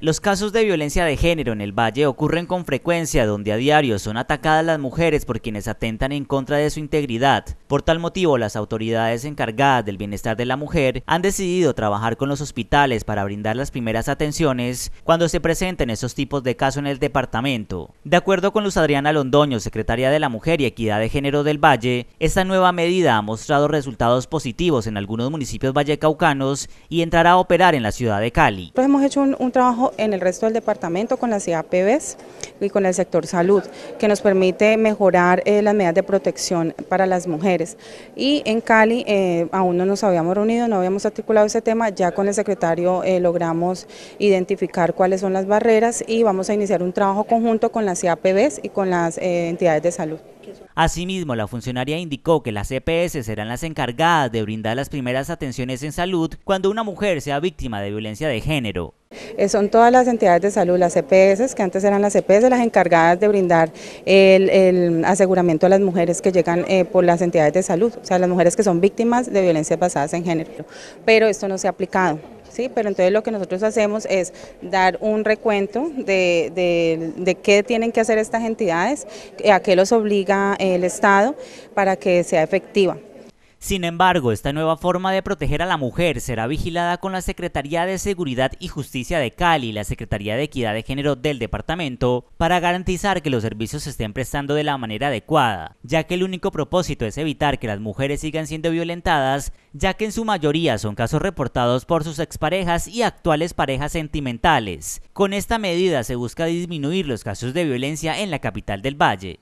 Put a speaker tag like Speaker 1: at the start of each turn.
Speaker 1: Los casos de violencia de género en el Valle ocurren con frecuencia, donde a diario son atacadas las mujeres por quienes atentan en contra de su integridad. Por tal motivo, las autoridades encargadas del bienestar de la mujer han decidido trabajar con los hospitales para brindar las primeras atenciones cuando se presenten esos tipos de casos en el departamento. De acuerdo con Luz Adriana Londoño, secretaria de la Mujer y Equidad de Género del Valle, esta nueva medida ha mostrado resultados positivos en algunos municipios vallecaucanos y entrará a operar en la ciudad de Cali.
Speaker 2: Pues hemos hecho un trabajo en el resto del departamento con las IAPBs e y con el sector salud, que nos permite mejorar eh, las medidas de protección para las mujeres. Y en Cali eh, aún no nos habíamos reunido, no habíamos articulado ese tema, ya con el secretario eh, logramos identificar cuáles son las barreras y vamos a iniciar un trabajo conjunto con las IAPBs e y con las entidades de salud.
Speaker 1: Asimismo, la funcionaria indicó que las EPS serán las encargadas de brindar las primeras atenciones en salud cuando una mujer sea víctima de violencia de género.
Speaker 2: Eh, son todas las entidades de salud, las CPS e que antes eran las CPS, e las encargadas de brindar el, aseguramiento a las mujeres que llegan eh, por las entidades de salud, o sea, las mujeres que son víctimas de violencias basadas en género. Pero esto no se ha aplicado. Sí, pero entonces lo que nosotros hacemos es dar un recuento de, qué tienen que hacer estas entidades, a qué los obliga el Estado para que sea efectiva.
Speaker 1: Sin embargo, esta nueva forma de proteger a la mujer será vigilada con la Secretaría de Seguridad y Justicia de Cali y la Secretaría de Equidad de Género del departamento para garantizar que los servicios se estén prestando de la manera adecuada, ya que el único propósito es evitar que las mujeres sigan siendo violentadas, ya que en su mayoría son casos reportados por sus exparejas y actuales parejas sentimentales. Con esta medida se busca disminuir los casos de violencia en la capital del Valle.